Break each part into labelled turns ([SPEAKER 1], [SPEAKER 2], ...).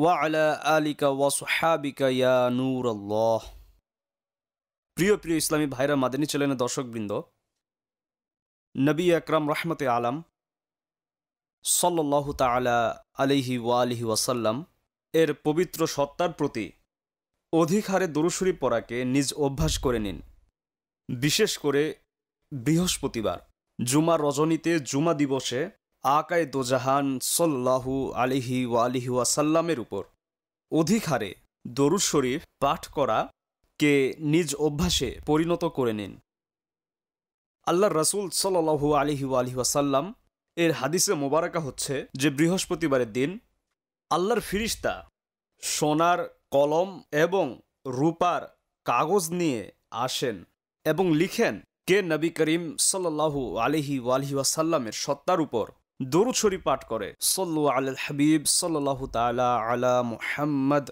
[SPEAKER 1] ওয়ালা আলিকা ওয়াসহাবিকা ইয়া নূর আল্লাহ প্রিয় প্রিয় ইসলামী ভাইরা মাদানী চ্যানেলের দর্শকবৃন্দ নবী আকরাম রহমতে আলাম সল্লাহ তালা আলিহি ওয়ালিহি ওয়াসাল্লাম এর পবিত্র সত্তার প্রতি অধিকারে হারে দরুসুরি পড়াকে নিজ অভ্যাস করে নিন বিশেষ করে বৃহস্পতিবার জুমা রজনীতে জুমা দিবসে আকায় দোজাহান সল্লাহু আলিহি ওয়ালিহি ওয়াসাল্লামের উপর অধিক হারে দরুদ শরীফ পাঠ করা কে নিজ অভ্যাসে পরিণত করে নিন আল্লাহ রাসুল সাল্লু আলিহি আলহি ওয়াসাল্লাম এর হাদিসে মোবারকা হচ্ছে যে বৃহস্পতিবারের দিন আল্লাহর ফিরিস্তা সোনার কলম এবং রূপার কাগজ নিয়ে আসেন এবং লিখেন কে নবী করিম সাল্লাহু আলিহি ওয়ালহি ওয়াসাল্লামের সত্তার উপর দরুদ পাঠ করে সল্লু আল হাবিব সল্লাহ তালা আলা মুহাম্মদ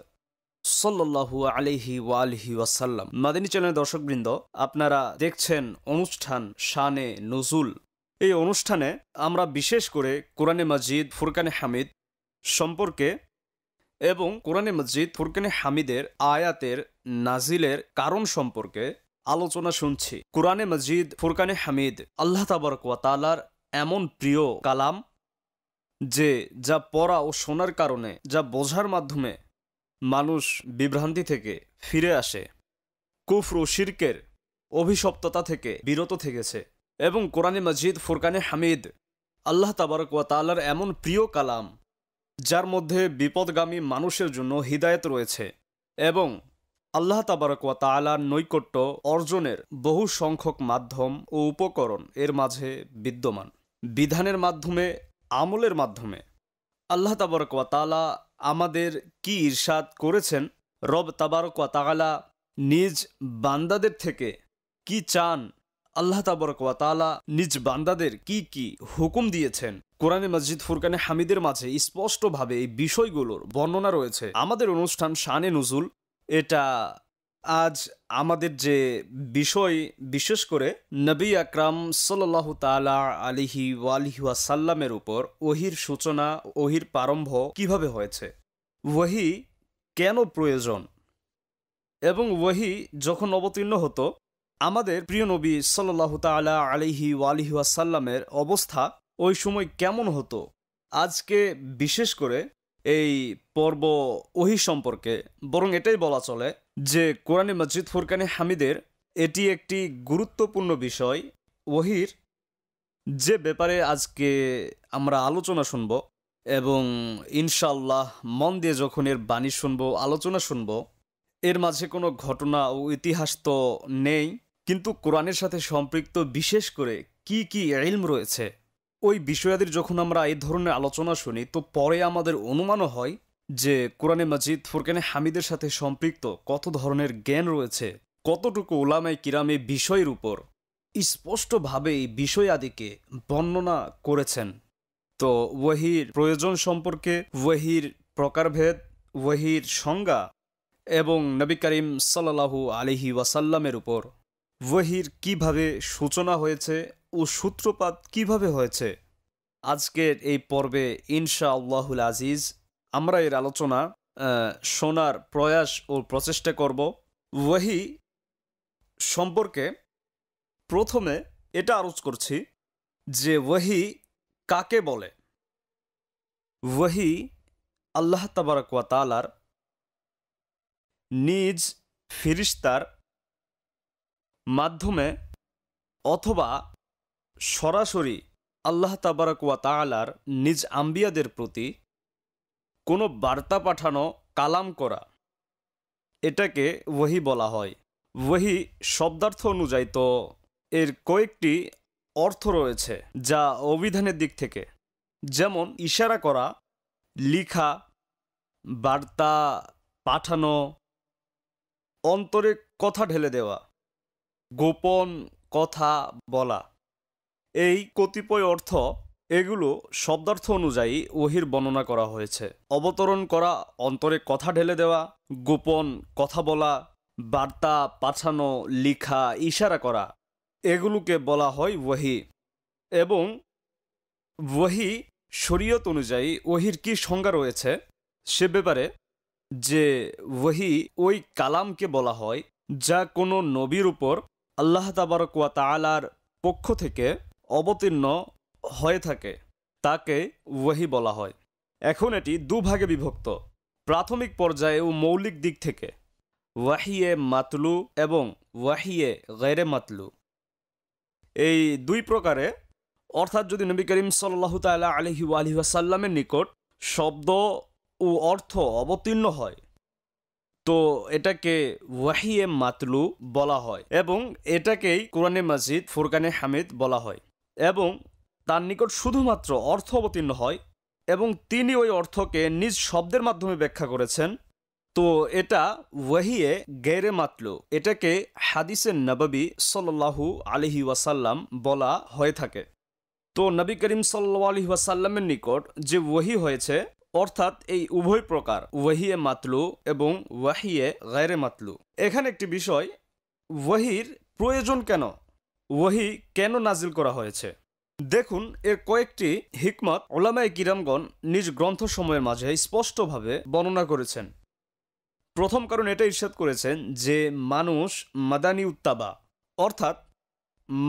[SPEAKER 1] সল্লু আলহি ওয়ালহি ওয়াসাল্লাম মাদিনী চ্যানেলের দর্শকবৃন্দ আপনারা দেখছেন অনুষ্ঠান শানে নজুল এই অনুষ্ঠানে আমরা বিশেষ করে কোরআনে মসজিদ ফুরকানে হামিদ সম্পর্কে এবং কোরআনে মসজিদ ফুরকানে হামিদের আয়াতের নাজিলের কারণ সম্পর্কে আলোচনা শুনছি কোরআনে মসজিদ ফুরকানে হামিদ আল্লাহ তাবরক ওয়াতালার এমন প্রিয় কালাম যে যা পড়া ও শোনার কারণে যা বোঝার মাধ্যমে মানুষ বিভ্রান্তি থেকে ফিরে আসে কুফর ও শির্কের অভিশপ্ততা থেকে বিরত থেকেছে এবং কোরআনে মজিদ ফুরকানে হামিদ আল্লাহ তাবারক ওয়া তালার এমন প্রিয় কালাম যার মধ্যে বিপদগামী মানুষের জন্য হৃদায়ত রয়েছে এবং আল্লাহ তাবারক ওয়া তালার নৈকট্য অর্জনের বহু সংখ্যক মাধ্যম ও উপকরণ এর মাঝে বিদ্যমান বিধানের মাধ্যমে আমলের মাধ্যমে আল্লাহ তাবরকালা আমাদের কি ইরশাদ করেছেন রব তাবারকালা নিজ বান্দাদের থেকে কি চান আল্লাহ তাবরকালা নিজ বান্দাদের কি কি হুকুম দিয়েছেন কোরআনে মসজিদ ফুরকানে হামিদের মাঝে স্পষ্টভাবে এই বিষয়গুলোর বর্ণনা রয়েছে আমাদের অনুষ্ঠান শানে নুজুল এটা আজ আমাদের যে বিষয় বিশেষ করে নবী আকরাম সাল্লাহ তালা আলিহি ওয়ালিহিয়া সাল্লামের উপর ওহির সূচনা ওহির প্রারম্ভ কিভাবে হয়েছে ওহি কেন প্রয়োজন এবং ওহি যখন অবতীর্ণ হতো আমাদের প্রিয় নবী সাল্লাহ তালা আলিহি ওয়ালিহিয়া সাল্লামের অবস্থা ওই সময় কেমন হতো আজকে বিশেষ করে এই পর্ব ওহি সম্পর্কে বরং এটাই বলা চলে যে কোরআনে মসজিদ ফুরকানে হামিদের এটি একটি গুরুত্বপূর্ণ বিষয় ওহির যে ব্যাপারে আজকে আমরা আলোচনা শুনব এবং ইনশাল্লাহ মন দিয়ে যখন এর বাণী শুনব আলোচনা শুনব এর মাঝে কোনো ঘটনা ও ইতিহাস তো নেই কিন্তু কোরআনের সাথে সম্পৃক্ত বিশেষ করে কি কি এলম রয়েছে ওই বিষয়াদের যখন আমরা এই ধরনের আলোচনা শুনি তো পরে আমাদের অনুমানও হয় যে কোরআনে মাজিদ ফুরকানে হামিদের সাথে সম্পৃক্ত কত ধরনের জ্ঞান রয়েছে কতটুকু ওলামাই কিরামে বিষয়ের উপর স্পষ্টভাবে এই বিষয় আদিকে বর্ণনা করেছেন তো ওয়াহির প্রয়োজন সম্পর্কে ওয়াহির প্রকারভেদ ওয়াহির সংজ্ঞা এবং নবী করিম সাল্লাহু আলিহি ওয়াসাল্লামের উপর ওয়াহির কিভাবে সূচনা হয়েছে ও সূত্রপাত কিভাবে হয়েছে আজকের এই পর্বে ইনশা আল্লাহুল আজিজ আমরা এর আলোচনা শোনার প্রয়াস ও প্রচেষ্টা করব ওয়াহি সম্পর্কে প্রথমে এটা আরোজ করছি যে ওয়াহি কাকে বলে ওয়াহি আল্লাহ তালার নিজ ফিরিস্তার মাধ্যমে অথবা সরাসরি আল্লাহ তাবারকুয়া তালার নিজ আম্বিয়াদের প্রতি কোনো বার্তা পাঠানো কালাম করা এটাকে ওহি বলা হয় ওহি শব্দার্থ অনুযায়ী তো এর কয়েকটি অর্থ রয়েছে যা অভিধানের দিক থেকে যেমন ইশারা করা লিখা বার্তা পাঠানো অন্তরে কথা ঢেলে দেওয়া গোপন কথা বলা এই কতিপয় অর্থ এগুলো শব্দার্থ অনুযায়ী ওহির বর্ণনা করা হয়েছে অবতরণ করা অন্তরে কথা ঢেলে দেওয়া গোপন কথা বলা বার্তা পাঠানো লিখা ইশারা করা এগুলোকে বলা হয় ওহি এবং ওহি শরীয়ত অনুযায়ী ওহির কি সংজ্ঞা রয়েছে সে ব্যাপারে যে ওহি ওই কালামকে বলা হয় যা কোনো নবীর উপর আল্লাহ তাবারকুয়া তালার পক্ষ থেকে অবতীর্ণ হয়ে থাকে তাকে ওয়াহি বলা হয় এখন এটি দুভাগে বিভক্ত প্রাথমিক পর্যায়ে ও মৌলিক দিক থেকে ওয়াহিয়ে মাতলু এবং ওয়াহিয়ে গেরে মাতলু এই দুই প্রকারে অর্থাৎ যদি নবী করিম সাল্লাহ তাল্লাহ আলহি আসাল্লামের নিকট শব্দ ও অর্থ অবতীর্ণ হয় তো এটাকে ওয়াহিয়ে মাতলু বলা হয় এবং এটাকেই কোরআনে মাজিদ ফুরকানে হামিদ বলা হয় এবং তার নিকট শুধুমাত্র অর্থ অবতীর্ণ হয় এবং তিনি ওই অর্থকে নিজ শব্দের মাধ্যমে ব্যাখ্যা করেছেন তো এটা ওয়াহিয়ে গেরে মাতলু এটাকে হাদিসে নবাবি সাল্লাহু আলহি ওয়াসাল্লাম বলা হয়ে থাকে তো নবী করিম সাল্লা আলি ওয়াসাল্লামের নিকট যে ওয়াহি হয়েছে অর্থাৎ এই উভয় প্রকার ওয়াহিয়ে মাতলু এবং ওয়াহিয়ে গায়রে মাতলু এখানে একটি বিষয় ওয়াহির প্রয়োজন কেন ওয়াহি কেন নাজিল করা হয়েছে দেখুন এর কয়েকটি হিকমত ওলামায় কিরামগণ নিজ গ্রন্থ সময়ের মাঝে স্পষ্টভাবে বর্ণনা করেছেন প্রথম কারণ এটা ইস্যাদ করেছেন যে মানুষ মাদানি উত্তাবা অর্থাৎ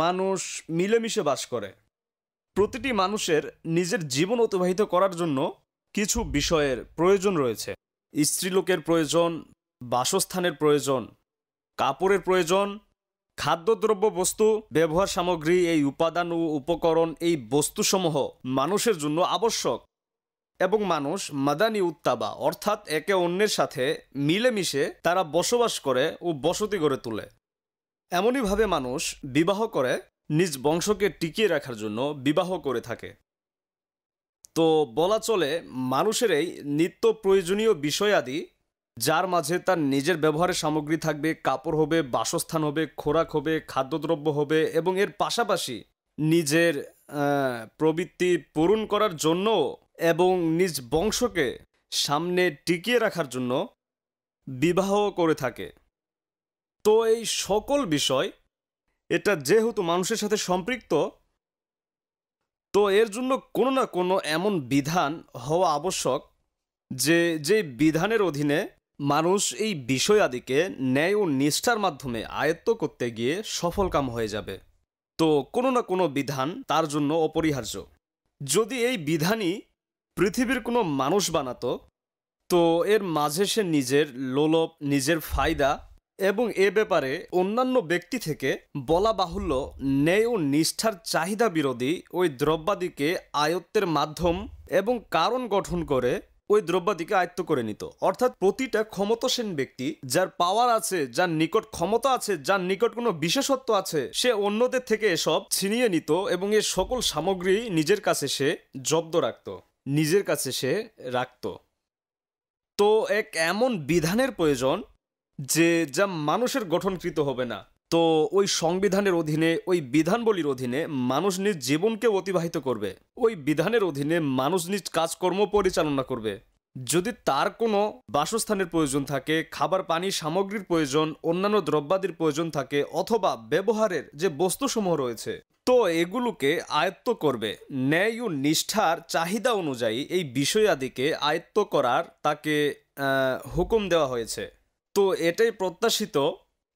[SPEAKER 1] মানুষ মিলেমিশে বাস করে প্রতিটি মানুষের নিজের জীবন অতিবাহিত করার জন্য কিছু বিষয়ের প্রয়োজন রয়েছে স্ত্রীলোকের প্রয়োজন বাসস্থানের প্রয়োজন কাপড়ের প্রয়োজন খাদ্যদ্রব্য বস্তু ব্যবহার সামগ্রী এই উপাদান ও উপকরণ এই বস্তুসমূহ মানুষের জন্য আবশ্যক এবং মানুষ মাদানি উত্তাবা অর্থাৎ একে অন্যের সাথে মিলেমিশে তারা বসবাস করে ও বসতি গড়ে তোলে এমনইভাবে মানুষ বিবাহ করে নিজ বংশকে টিকিয়ে রাখার জন্য বিবাহ করে থাকে তো বলা চলে মানুষের এই নিত্য প্রয়োজনীয় বিষয়াদি যার মাঝে তার নিজের ব্যবহারের সামগ্রী থাকবে কাপড় হবে বাসস্থান হবে খোরাক হবে খাদ্যদ্রব্য হবে এবং এর পাশাপাশি নিজের প্রবৃত্তি পূরণ করার জন্য এবং নিজ বংশকে সামনে টিকিয়ে রাখার জন্য বিবাহ করে থাকে তো এই সকল বিষয় এটা যেহেতু মানুষের সাথে সম্পৃক্ত তো এর জন্য কোনো না কোনো এমন বিধান হওয়া আবশ্যক যে যে বিধানের অধীনে মানুষ এই বিষয়াদিকে ন্যায় ও নিষ্ঠার মাধ্যমে আয়ত্ত করতে গিয়ে সফলকাম হয়ে যাবে তো কোনো না কোনো বিধান তার জন্য অপরিহার্য যদি এই বিধানই পৃথিবীর কোনো মানুষ বানাতো তো এর মাঝে সে নিজের লোলভ নিজের ফায়দা এবং এ ব্যাপারে অন্যান্য ব্যক্তি থেকে বলা বাহুল্য ন্যায় ও নিষ্ঠার চাহিদা বিরোধী ওই দ্রব্যাদিকে আয়ত্তের মাধ্যম এবং কারণ গঠন করে ওই দ্রব্যাদিকে আয়ত্ত করে নিত অর্থাৎ প্রতিটা ক্ষমতাসীন ব্যক্তি যার পাওয়ার আছে যার নিকট ক্ষমতা আছে যার নিকট কোনো বিশেষত্ব আছে সে অন্যদের থেকে এসব ছিনিয়ে নিত এবং এর সকল সামগ্রী নিজের কাছে সে জব্দ রাখত নিজের কাছে সে রাখত তো এক এমন বিধানের প্রয়োজন যে যা মানুষের গঠনকৃত হবে না তো ওই সংবিধানের অধীনে ওই বিধানবলীর অধীনে মানুষ নিজ জীবনকে অতিবাহিত করবে ওই বিধানের অধীনে মানুষ নিজ কাজকর্ম পরিচালনা করবে যদি তার কোনো বাসস্থানের প্রয়োজন থাকে খাবার পানি সামগ্রীর প্রয়োজন অন্যান্য দ্রব্যাদির প্রয়োজন থাকে অথবা ব্যবহারের যে বস্তুসমূহ রয়েছে তো এগুলোকে আয়ত্ত করবে ন্যায় ও নিষ্ঠার চাহিদা অনুযায়ী এই বিষয়াদিকে আয়ত্ত করার তাকে হুকুম দেওয়া হয়েছে তো এটাই প্রত্যাশিত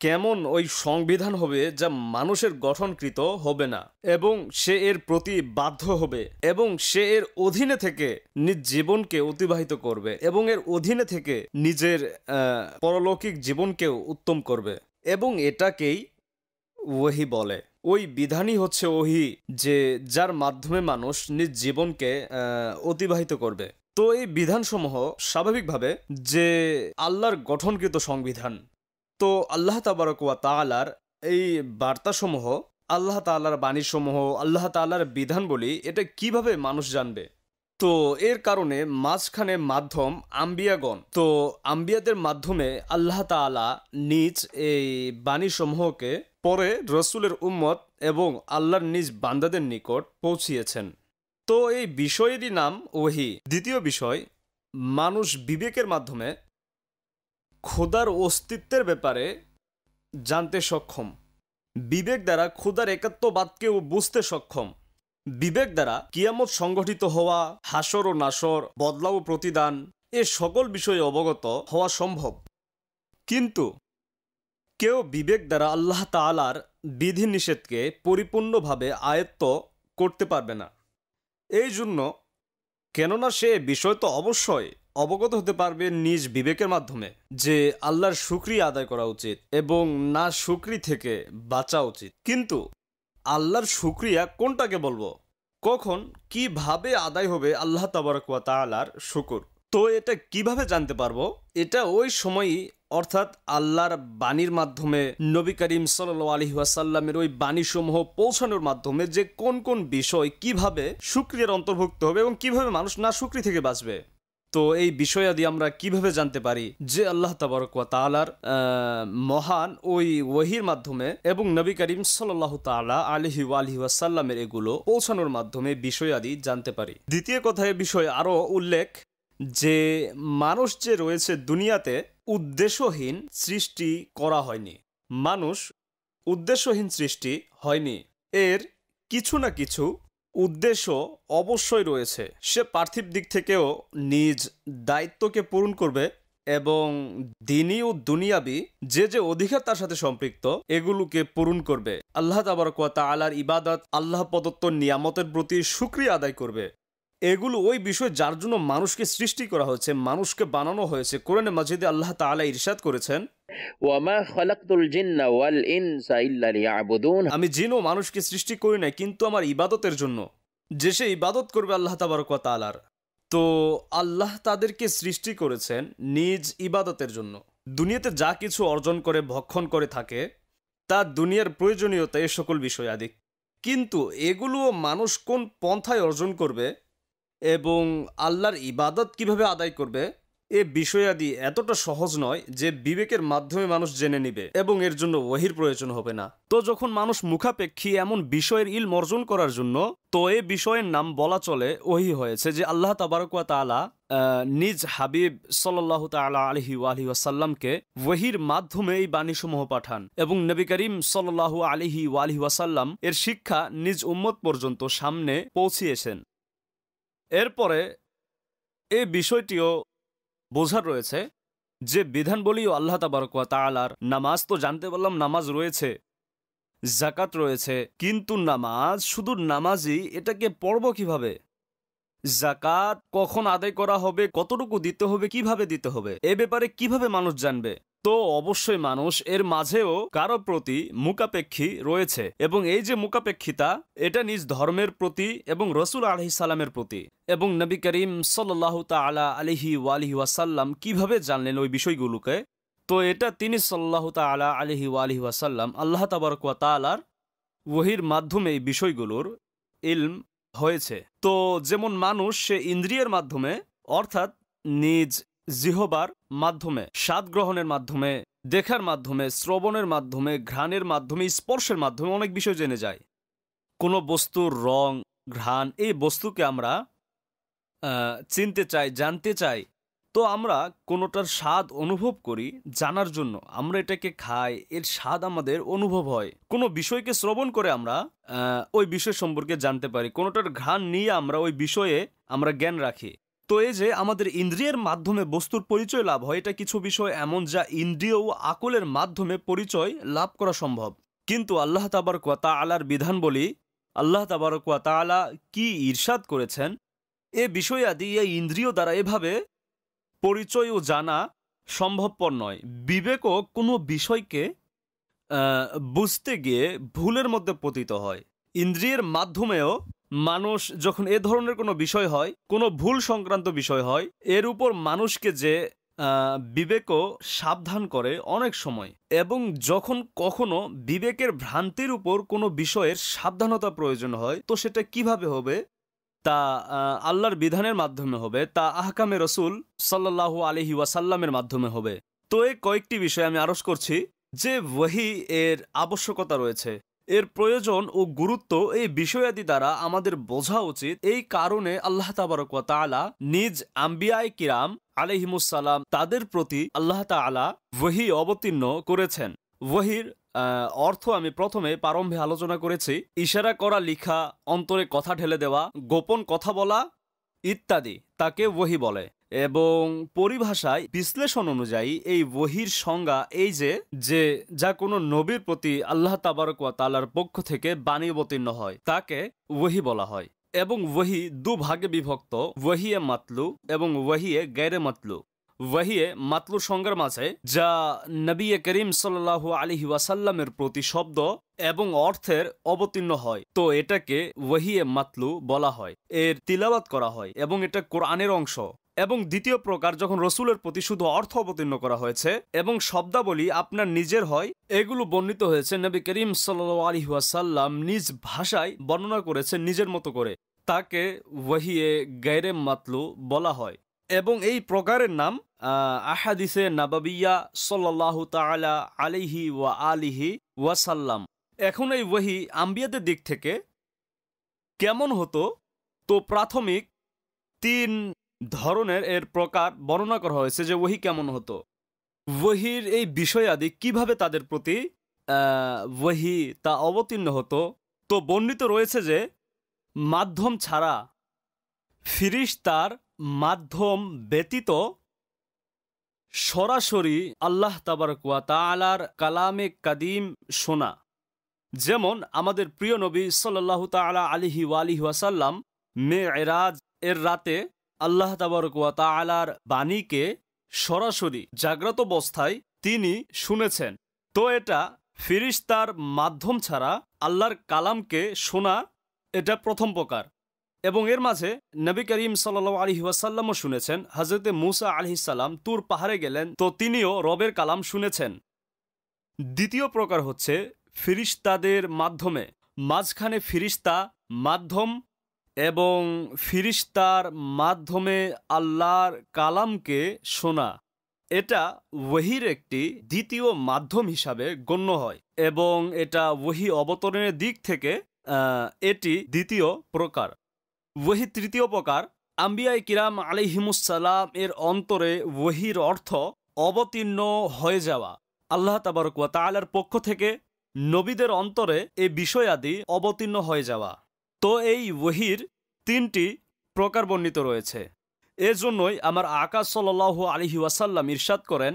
[SPEAKER 1] কেমন ওই সংবিধান হবে যা মানুষের গঠনকৃত হবে না এবং সে এর প্রতি বাধ্য হবে এবং সে এর অধীনে থেকে নিজ জীবনকে অতিবাহিত করবে এবং এর অধীনে থেকে নিজের পরলৌকিক জীবনকেও উত্তম করবে এবং এটাকেই ওহি বলে ওই বিধানই হচ্ছে ওহি যে যার মাধ্যমে মানুষ নিজ জীবনকে অতিবাহিত করবে তো এই বিধানসমূহ স্বাভাবিকভাবে যে আল্লাহর গঠনকৃত সংবিধান তো আল্লাহ তাবারকুয়া তালার এই বার্তাসমূহ আল্লাহ তাল্লার বাণীসমূহ আল্লাহ তাল্লার বিধানবলী এটা কিভাবে মানুষ জানবে তো এর কারণে মাঝখানে মাধ্যম আম্বিয়াগণ তো আম্বিয়াদের মাধ্যমে আল্লাহ তালা নিজ এই বাণীসমূহকে পরে রসুলের উম্মত এবং আল্লাহর নিজ বান্দাদের নিকট পৌঁছিয়েছেন তো এই বিষয়েরই নাম ওহি দ্বিতীয় বিষয় মানুষ বিবেকের মাধ্যমে খোদার অস্তিত্বের ব্যাপারে জানতে সক্ষম বিবেক দ্বারা ক্ষুধার একাত্মবাদকেও বুঝতে সক্ষম বিবেক দ্বারা কিয়ামত সংগঠিত হওয়া হাসর ও নাসর বদলাও প্রতিদান এ সকল বিষয়ে অবগত হওয়া সম্ভব কিন্তু কেউ বিবেক দ্বারা আল্লাহ তালার বিধিনিষেধকে পরিপূর্ণভাবে আয়ত্ত করতে পারবে না এই জন্য কেননা সে বিষয় তো অবশ্যই অবগত হতে পারবে নিজ বিবেকের মাধ্যমে যে আল্লাহর সুক্রিয়া আদায় করা উচিত এবং না সুক্রি থেকে বাঁচা উচিত কিন্তু আল্লাহর সুক্রিয়া কোনটাকে বলবো কখন কিভাবে আদায় হবে আল্লাহ তাবারকুয়া তালার শুকুর তো এটা কিভাবে জানতে পারবো এটা ওই সময়ই অর্থাৎ আল্লাহর বাণীর মাধ্যমে নবী করিম সাল আলহি ওয়াসাল্লামের ওই বাণীসমূহ পৌঁছানোর মাধ্যমে যে কোন কোন বিষয় কিভাবে সুক্রিয়ার অন্তর্ভুক্ত হবে এবং কিভাবে মানুষ না সুক্রি থেকে বাঁচবে তো এই বিষয়াদি আমরা কিভাবে জানতে পারি যে আল্লাহ তাবরকুয়া তালার মহান ওই ওহির মাধ্যমে এবং নবী করিম সাল্লাহ তালা আলহি আলহি ওয়াসাল্লামের এগুলো পৌঁছানোর মাধ্যমে বিষয়াদি জানতে পারি দ্বিতীয় কথা এ বিষয়ে আরও উল্লেখ যে মানুষ যে রয়েছে দুনিয়াতে উদ্দেশ্যহীন সৃষ্টি করা হয়নি মানুষ উদ্দেশ্যহীন সৃষ্টি হয়নি এর কিছু না কিছু উদ্দেশ্য অবশ্যই রয়েছে সে পার্থিব দিক থেকেও নিজ দায়িত্বকে পূরণ করবে এবং দিনী ও দুনিয়াবি যে যে অধিকার তার সাথে সম্পৃক্ত এগুলোকে পূরণ করবে আল্লাহ তাবারকাত আলার ইবাদত আল্লাহ প্রদত্ত নিয়ামতের প্রতি সুক্রিয়া আদায় করবে এগুলো ওই বিষয় যার জন্য মানুষকে সৃষ্টি করা হয়েছে মানুষকে বানানো হয়েছে কোরআনে মাজিদে আল্লাহ তালা ইরশাদ করেছেন আমি জিন ও মানুষকে সৃষ্টি করি না কিন্তু আমার ইবাদতের জন্য যে সে ইবাদত করবে আল্লাহ তাবারক তালার তো আল্লাহ তাদেরকে সৃষ্টি করেছেন নিজ ইবাদতের জন্য দুনিয়াতে যা কিছু অর্জন করে ভক্ষণ করে থাকে তা দুনিয়ার প্রয়োজনীয়তা এ সকল বিষয় আদি কিন্তু এগুলো মানুষ কোন পন্থায় অর্জন করবে এবং আল্লাহর ইবাদত কিভাবে আদায় করবে এ বিষয়াদি এতটা সহজ নয় যে বিবেকের মাধ্যমে মানুষ জেনে নিবে এবং এর জন্য ওহির প্রয়োজন হবে না তো যখন মানুষ মুখাপেক্ষী এমন বিষয়ের ইল অর্জন করার জন্য তো এ বিষয়ের নাম বলা চলে ওহি হয়েছে যে আল্লাহ তাবারকুয়া তালা নিজ হাবিব সাল্লাহ তালা আলহি আলহি ওয়াসাল্লামকে ওহির মাধ্যমে এই বাণীসমূহ পাঠান এবং নবী করিম সাল্লাহ আলহি আলহি ওয়াসাল্লাম এর শিক্ষা নিজ উম্মত পর্যন্ত সামনে পৌঁছিয়েছেন এরপরে এই বিষয়টিও বোঝার রয়েছে যে বিধান বলিও আল্লাহ তাবারকুয়া তালার নামাজ তো জানতে পারলাম নামাজ রয়েছে জাকাত রয়েছে কিন্তু নামাজ শুধু নামাজই এটাকে পড়ব কিভাবে জাকাত কখন আদায় করা হবে কতটুকু দিতে হবে কিভাবে দিতে হবে এ ব্যাপারে কিভাবে মানুষ জানবে তো অবশ্যই মানুষ এর মাঝেও কারো প্রতি মুকাপেক্ষী রয়েছে এবং এই যে মুকাপেক্ষিতা এটা নিজ ধর্মের প্রতি এবং রসুল আলহি সালামের প্রতি এবং নবী করিম সাল্লাহ তালা আলিহি ওয়ালিহি ওয়াসাল্লাম কিভাবে জানলেন ওই বিষয়গুলোকে তো এটা তিনি সাল্লাহ তালা আলিহি ওয়ালিহি ওয়াসাল্লাম আল্লাহ তাবরকুয়া তালার ওহির মাধ্যমে এই বিষয়গুলোর ইলম হয়েছে তো যেমন মানুষ সে ইন্দ্রিয়ের মাধ্যমে অর্থাৎ নিজ জিহবার মাধ্যমে স্বাদ গ্রহণের মাধ্যমে দেখার মাধ্যমে শ্রবণের মাধ্যমে ঘ্রাণের মাধ্যমে স্পর্শের মাধ্যমে অনেক বিষয় জেনে যায় কোনো বস্তুর রং ঘ্রাণ এই বস্তুকে আমরা চিনতে চাই জানতে চাই তো আমরা কোনোটার স্বাদ অনুভব করি জানার জন্য আমরা এটাকে খাই এর স্বাদ আমাদের অনুভব হয় কোনো বিষয়কে শ্রবণ করে আমরা ওই বিষয় সম্পর্কে জানতে পারি কোনোটার ঘ্রাণ নিয়ে আমরা ওই বিষয়ে আমরা জ্ঞান রাখি তো এই যে আমাদের ইন্দ্রিয়ের মাধ্যমে বস্তুর পরিচয় লাভ হয় এটা কিছু বিষয় এমন যা ইন্দ্রিয় ও আকলের মাধ্যমে পরিচয় লাভ করা সম্ভব কিন্তু আল্লাহ তাবারকুয়া আলার বিধান বলি আল্লাহ তাবারকুয়া আলা কি ঈর্ষাদ করেছেন এ বিষয় আদি এই ইন্দ্রিয় দ্বারা এভাবে পরিচয় ও জানা সম্ভবপর নয় বিবেকও কোনো বিষয়কে বুঝতে গিয়ে ভুলের মধ্যে পতিত হয় ইন্দ্রিয়ের মাধ্যমেও মানুষ যখন এ ধরনের কোনো বিষয় হয় কোনো ভুল সংক্রান্ত বিষয় হয় এর উপর মানুষকে যে বিবেকও সাবধান করে অনেক সময় এবং যখন কখনো বিবেকের ভ্রান্তির উপর কোনো বিষয়ের সাবধানতা প্রয়োজন হয় তো সেটা কিভাবে হবে তা আল্লাহর বিধানের মাধ্যমে হবে তা আহকামে রসুল সাল্লাহ আলহি ওয়াসাল্লামের মাধ্যমে হবে তো এই কয়েকটি বিষয় আমি আরজ করছি যে ওয়াহি এর আবশ্যকতা রয়েছে এর প্রয়োজন ও গুরুত্ব এই বিষয়াদি দ্বারা আমাদের বোঝা উচিত এই কারণে আল্লাহ তাবারকালা নিজ আম্বিয়ায় কিরাম আলহিমুসালাম তাদের প্রতি আল্লাহ তালা ওহি অবতীর্ণ করেছেন ওহির অর্থ আমি প্রথমে প্রারম্ভে আলোচনা করেছি ইশারা করা লিখা অন্তরে কথা ঢেলে দেওয়া গোপন কথা বলা ইত্যাদি তাকে ওহি বলে এবং পরিভাষায় বিশ্লেষণ অনুযায়ী এই ওহির সংজ্ঞা এই যে যে যা কোনো নবীর প্রতি আল্লাহ তাবারকুয়া তালার পক্ষ থেকে বাণী অবতীর্ণ হয় তাকে ওহি বলা হয় এবং ওহি দুভাগে বিভক্ত ওয়াহিয়ে মাতলু এবং ওয়াহিয়ে গেরে মাতলু ওয়াহিয়ে মাতলু সংজ্ঞার মাঝে যা নবী করিম সাল্লাহ আলিহি ওয়াসাল্লামের প্রতি শব্দ এবং অর্থের অবতীর্ণ হয় তো এটাকে ওয়াহিয়ে মাতলু বলা হয় এর তিলাবাত করা হয় এবং এটা কোরআনের অংশ এবং দ্বিতীয় প্রকার যখন রসুলের প্রতি শুধু অর্থ অবতীর্ণ করা হয়েছে এবং শব্দাবলী আপনার নিজের হয় এগুলো বর্ণিত হয়েছে নবী করিম সাল্লু আলহিহাসাল্লাম নিজ ভাষায় বর্ণনা করেছে নিজের মতো করে তাকে ওয়াহিয়ে গায়রে মাতলু বলা হয় এবং এই প্রকারের নাম আহাদিসে নাবাবিয়া সাল্লাহ তালা আলিহি ওয়া আলিহি ওয়াসাল্লাম এখন এই ওয়াহি আম্বিয়াদের দিক থেকে কেমন হতো তো প্রাথমিক তিন ধরনের এর প্রকার বর্ণনা করা হয়েছে যে ওহি কেমন হতো ওহির এই বিষয়াদি কীভাবে তাদের প্রতি ওহি তা অবতীর্ণ হতো তো বর্ণিত রয়েছে যে মাধ্যম ছাড়া ফিরিস তার মাধ্যম ব্যতীত সরাসরি আল্লাহ তাবারকুয়া আলার কালামে কাদিম শোনা যেমন আমাদের প্রিয় নবী সাল্লাহ তালা আলিহি ওয়ালিহাসাল্লাম মে এরাজ এর রাতে আল্লাহ তাবরকুয়া তালার বাণীকে সরাসরি জাগ্রত অবস্থায় তিনি শুনেছেন তো এটা ফিরিস্তার মাধ্যম ছাড়া আল্লাহর কালামকে শোনা এটা প্রথম প্রকার এবং এর মাঝে নবী করিম সাল্লা আলি ওয়াসাল্লামও শুনেছেন হজরতে মুসা আলহিসাল্লাম তুর পাহাড়ে গেলেন তো তিনিও রবের কালাম শুনেছেন দ্বিতীয় প্রকার হচ্ছে ফিরিস্তাদের মাধ্যমে মাঝখানে ফিরিস্তা মাধ্যম এবং ফিরিস্তার মাধ্যমে আল্লাহর কালামকে শোনা এটা ওহির একটি দ্বিতীয় মাধ্যম হিসাবে গণ্য হয় এবং এটা ওহি অবতরণের দিক থেকে এটি দ্বিতীয় প্রকার ওহি তৃতীয় প্রকার আম্বিয়াই কিরাম আলিহিমুসালাম এর অন্তরে ওহির অর্থ অবতীর্ণ হয়ে যাওয়া আল্লাহ তাবারকুয়া তালার পক্ষ থেকে নবীদের অন্তরে এ বিষয়াদি অবতীর্ণ হয়ে যাওয়া তো এই ওহির তিনটি প্রকার বর্ণিত রয়েছে এজন্যই আমার আকাশ সাল্লাহ আলহি ওয়াসাল্লাম ইরশাদ করেন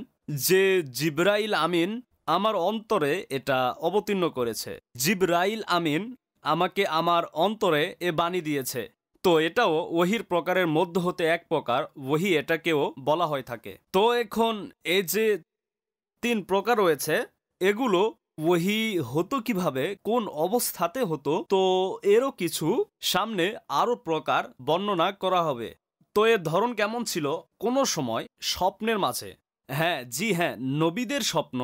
[SPEAKER 1] যে জিব্রাইল আমিন আমার অন্তরে এটা অবতীর্ণ করেছে জিব্রাইল আমিন আমাকে আমার অন্তরে এ বাণী দিয়েছে তো এটাও ওহির প্রকারের মধ্য হতে এক প্রকার ওহি এটাকেও বলা হয়ে থাকে তো এখন এই যে তিন প্রকার রয়েছে এগুলো ওহি হতো কিভাবে কোন অবস্থাতে হতো তো এরও কিছু সামনে আরও প্রকার বর্ণনা করা হবে তো এর ধরন কেমন ছিল কোনো সময় স্বপ্নের মাঝে হ্যাঁ জি হ্যাঁ নবীদের স্বপ্ন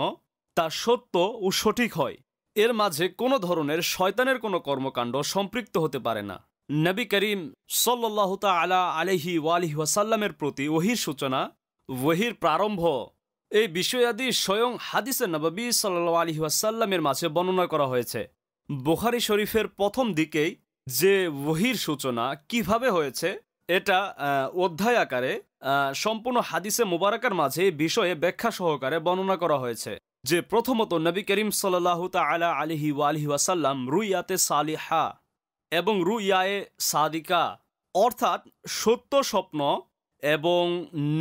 [SPEAKER 1] তা সত্য ও সঠিক হয় এর মাঝে কোনো ধরনের শয়তানের কোনো কর্মকাণ্ড সম্পৃক্ত হতে পারে না নবী করিম সল্লাহ আলা আলহি ওয়ালিহি ওয়াসাল্লামের প্রতি ওহির সূচনা ওহির প্রারম্ভ এই বিষয়াদি স্বয়ং হাদিসে নবাবী সাল্লা আলী ওয়াসাল্লামের মাঝে বর্ণনা করা হয়েছে বুখারি শরীফের প্রথম দিকেই যে ওহির সূচনা কিভাবে হয়েছে এটা অধ্যায় আকারে সম্পূর্ণ হাদিসে মোবারকার মাঝে বিষয়ে ব্যাখ্যা সহকারে বর্ণনা করা হয়েছে যে প্রথমত নবী করিম সাল্লাহু তালা আলিহি ওয়ালিহি ওয়াসাল্লাম রুইয়াতে সালিহা এবং রুইয়ায়ে সাদিকা অর্থাৎ সত্য স্বপ্ন এবং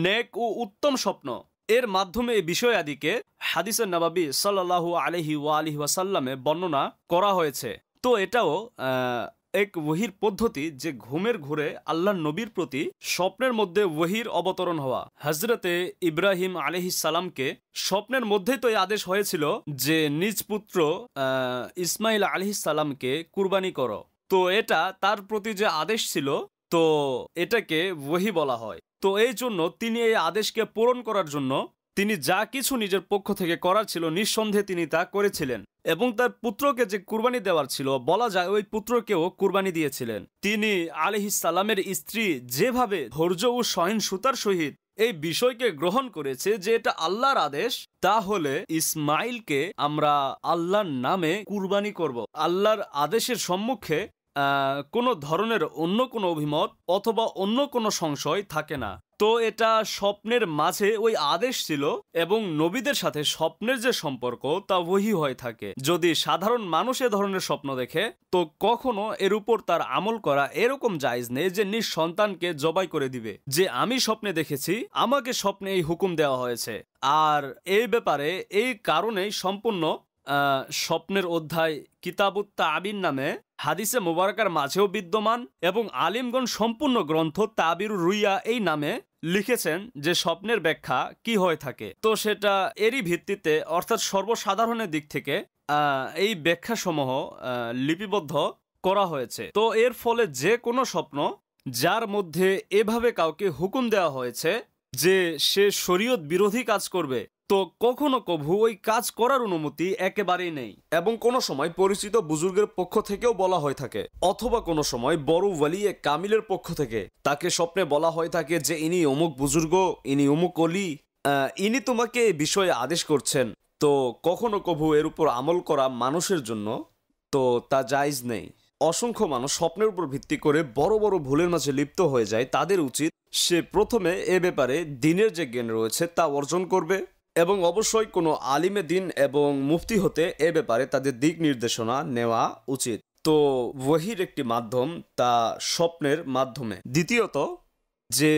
[SPEAKER 1] নেক ও উত্তম স্বপ্ন এর মাধ্যমে এই বিষয়াদিকে হাদিসের নবাবী সাল্লাহ আলহি ওয়ালিহি ওয়াসাল্লামে বর্ণনা করা হয়েছে তো এটাও এক ওহির পদ্ধতি যে ঘুমের ঘুরে আল্লাহ নবীর প্রতি স্বপ্নের মধ্যে ওহির অবতরণ হওয়া হজরতে ইব্রাহিম আলহি সালামকে স্বপ্নের মধ্যেই তো এই আদেশ হয়েছিল যে নিজ পুত্র ইসমাইল আলহি সালামকে কুরবানি করো তো এটা তার প্রতি যে আদেশ ছিল তো এটাকে ওহি বলা হয় তো এই জন্য তিনি এই আদেশকে পূরণ করার জন্য তিনি যা কিছু নিজের পক্ষ থেকে করার ছিল নিঃসন্দেহে তিনি তা করেছিলেন এবং তার পুত্রকে যে কুরবানি দেওয়ার ছিল বলা যায় ওই পুত্রকেও কুরবানি দিয়েছিলেন তিনি সালামের স্ত্রী যেভাবে ধৈর্য ও সহিংসতার সহিত এই বিষয়কে গ্রহণ করেছে যে এটা আল্লাহর আদেশ তাহলে ইসমাইলকে আমরা আল্লাহর নামে কুরবানি করব আল্লাহর আদেশের সম্মুখে কোনো ধরনের অন্য কোনো অভিমত অথবা অন্য কোনো সংশয় থাকে না তো এটা স্বপ্নের মাঝে ওই আদেশ ছিল এবং নবীদের সাথে স্বপ্নের যে সম্পর্ক তা বহি হয়ে থাকে যদি সাধারণ মানুষ এ ধরনের স্বপ্ন দেখে তো কখনো এর উপর তার আমল করা এরকম জায়জ নেই যে নিজ সন্তানকে জবাই করে দিবে যে আমি স্বপ্নে দেখেছি আমাকে স্বপ্নে এই হুকুম দেওয়া হয়েছে আর এই ব্যাপারে এই কারণেই সম্পূর্ণ স্বপ্নের অধ্যায় কিতাবুত্তা আবির নামে হাদিসে মোবারকার মাঝেও বিদ্যমান এবং আলিমগণ সম্পূর্ণ গ্রন্থ তাবির রুইয়া এই নামে লিখেছেন যে স্বপ্নের ব্যাখ্যা কি হয়ে থাকে তো সেটা এরই ভিত্তিতে অর্থাৎ সর্বসাধারণের দিক থেকে এই ব্যাখ্যাসমূহ লিপিবদ্ধ করা হয়েছে তো এর ফলে যে কোনো স্বপ্ন যার মধ্যে এভাবে কাউকে হুকুম দেওয়া হয়েছে যে সে শরীয়ত বিরোধী কাজ করবে তো কখনো কভু ওই কাজ করার অনুমতি একেবারেই নেই এবং কোনো সময় পরিচিত বুজুর্গের পক্ষ থেকেও বলা হয়ে থাকে অথবা কোনো সময় বড় ওয়ালিয়ে কামিলের পক্ষ থেকে তাকে স্বপ্নে বলা হয়ে থাকে যে ইনি অমুক বুজুর্গ ইনি অমুক অলি ইনি তোমাকে এই বিষয়ে আদেশ করছেন তো কখনো কভু এর উপর আমল করা মানুষের জন্য তো তা জায়জ নেই অসংখ্য মানুষ স্বপ্নের উপর ভিত্তি করে বড় বড় ভুলের মাঝে লিপ্ত হয়ে যায় তাদের উচিত সে প্রথমে এ ব্যাপারে দিনের যে জ্ঞান রয়েছে তা অর্জন করবে এবং অবশ্যই কোনো আলিমে দিন এবং মুফতি হতে এ ব্যাপারে তাদের দিক নির্দেশনা নেওয়া উচিত তো ওহির একটি মাধ্যম তা স্বপ্নের মাধ্যমে দ্বিতীয়ত যে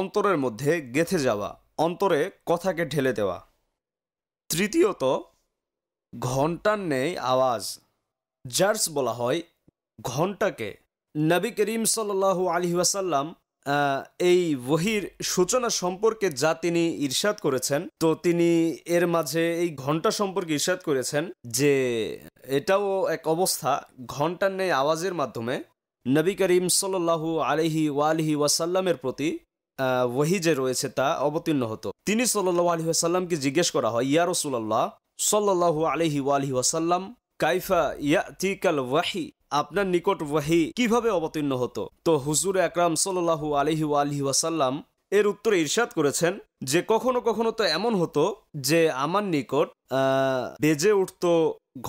[SPEAKER 1] অন্তরের মধ্যে গেথে যাওয়া অন্তরে কথাকে ঢেলে দেওয়া তৃতীয়ত ঘণ্টার নেই আওয়াজ জার্স বলা হয় ঘণ্টাকে নবী করিম সাল্লু আলি ওয়াসাল্লাম এই বহির সূচনা সম্পর্কে যা তিনি ঈর্ষাদ করেছেন তো তিনি এর মাঝে এই ঘন্টা সম্পর্কে ঈর্ষাদ করেছেন যে এটাও এক অবস্থা ঘন্টার নেই আওয়াজের মাধ্যমে নবী করিম সাল্লাহু আলহি ওয়ালহি ওয়াসাল্লামের প্রতি ওহি যে রয়েছে তা অবতীর্ণ হতো তিনি সাল্লাহ আলহি ওয়াসাল্লামকে জিজ্ঞেস করা হয় ইয়ারসুল্লাহ রসুল্লাহ সাল্লাহু আলহি ওয়ালহি ওয়াসাল্লাম কাইফা ইয়া তিকাল ওয়াহি আপনার নিকট ওয়াহি কিভাবে অবতীর্ণ হতো তো হুজুর একরাম সাল্লাহু আলহি আলহি ওয়াসাল্লাম এর উত্তরে ইরশাদ করেছেন যে কখনো কখনো তো এমন হতো যে আমার নিকট বেজে উঠত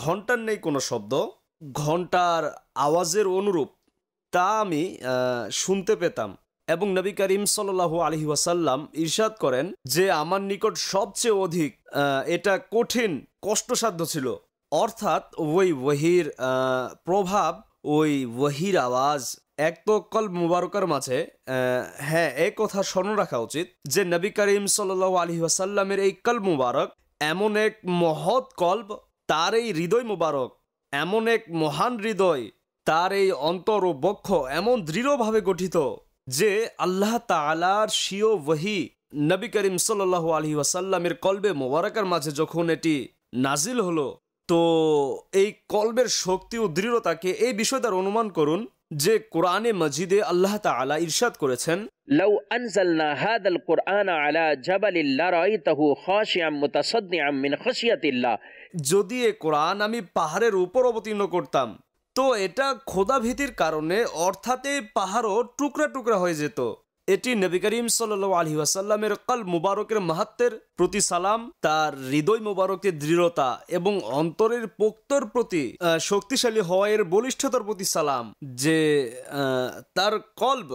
[SPEAKER 1] ঘন্টার নেই কোনো শব্দ ঘন্টার আওয়াজের অনুরূপ তা আমি শুনতে পেতাম এবং নবী করিম সাল্লু আলহি ওয়াসাল্লাম ইরশাদ করেন যে আমার নিকট সবচেয়ে অধিক এটা কঠিন কষ্টসাধ্য ছিল অর্থাৎ ওই ওহির প্রভাব ওই ওহির আওয়াজ এক তো কল মুবারকার মাঝে হ্যাঁ এ কথা স্মরণ রাখা উচিত যে নবী করিম সাল আলী ওয়াসাল্লামের এই কল মুবারক এমন এক মহৎ কল্প তার এই হৃদয় মুবারক এমন এক মহান হৃদয় তার এই অন্তর ও বক্ষ এমন দৃঢ়ভাবে গঠিত যে আল্লাহ তালার শিও ওহি নবী করিম সাল্লাহ আলহি ওয়াসাল্লামের কলবে মোবারকের মাঝে যখন এটি নাজিল হলো তো এই কলবের শক্তি ও দৃঢ়তাকে এই বিষয় দ্বারা অনুমান করুন যে কোরআনে মজিদে আল্লাহ তালা ইরশাদ করেছেন لو أنزلنا هذا القرآن على جبل لرأيته خاشعا متصدعا من خشية الله যদি এ কোরআন আমি পাহাড়ের উপর অবতীর্ণ করতাম তো এটা খোদাভীতির কারণে অর্থাৎ এই পাহাড়ও টুকরা টুকরা হয়ে যেত এটি নবী করিম সাল্লু আলহি আসাল্লামের কাল মুবারকের মাহাত্মের প্রতি সালাম তার হৃদয় মুবারকের দৃঢ়তা এবং অন্তরের পোক্তর প্রতি শক্তিশালী হওয়ায়ের বলিষ্ঠতার প্রতি সালাম যে তার কল্ব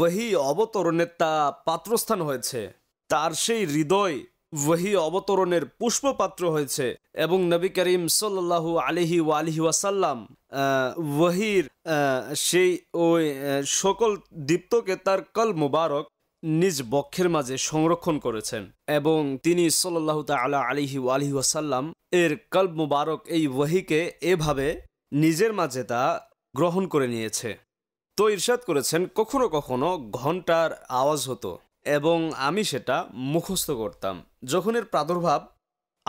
[SPEAKER 1] ওহি অবতরণের তা পাত্রস্থান হয়েছে তার সেই হৃদয় ওহি অবতরণের পুষ্পপাত্র হয়েছে এবং নবী করিম সাল্লাহু আলিহি আলহি ওয়াসাল্লাম ওহির সেই ওই সকল দীপ্তকে তার কল মুবারক নিজ বক্ষের মাঝে সংরক্ষণ করেছেন এবং তিনি সল্লাহ তালা আলিহি আলহি ওয়াসাল্লাম এর কল্প মুবারক এই ওহিকে এভাবে নিজের মাঝে তা গ্রহণ করে নিয়েছে তো ইরশাদ করেছেন কখনো কখনো ঘন্টার আওয়াজ হতো এবং আমি সেটা মুখস্থ করতাম যখন এর প্রাদুর্ভাব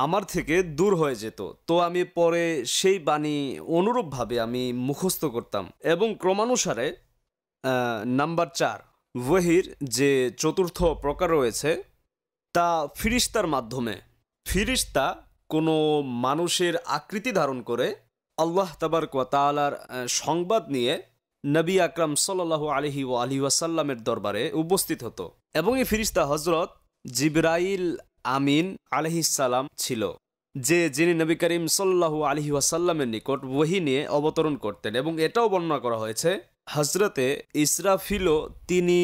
[SPEAKER 1] আমার থেকে দূর হয়ে যেত তো আমি পরে সেই বাণী অনুরূপভাবে আমি মুখস্থ করতাম এবং ক্রমানুসারে নাম্বার চার ওহির যে চতুর্থ প্রকার রয়েছে তা ফিরিস্তার মাধ্যমে ফিরিস্তা কোনো মানুষের আকৃতি ধারণ করে আল্লাহ তাবার কোয়াতালার সংবাদ নিয়ে নবী আকরাম সাল্লাহ আলহি ও আলি ওয়াসাল্লামের দরবারে উপস্থিত হতো এবং এই ফিরিস্তা হজরত জিব্রাইল আমিন আলহিসাল্লাম ছিল যে যিনি নবী করিম সাল্লাহ আলহি ওয়াসাল্লামের নিকট ওহি নিয়ে অবতরণ করতেন এবং এটাও বর্ণনা করা হয়েছে হজরতে ইসরাফিলও তিনি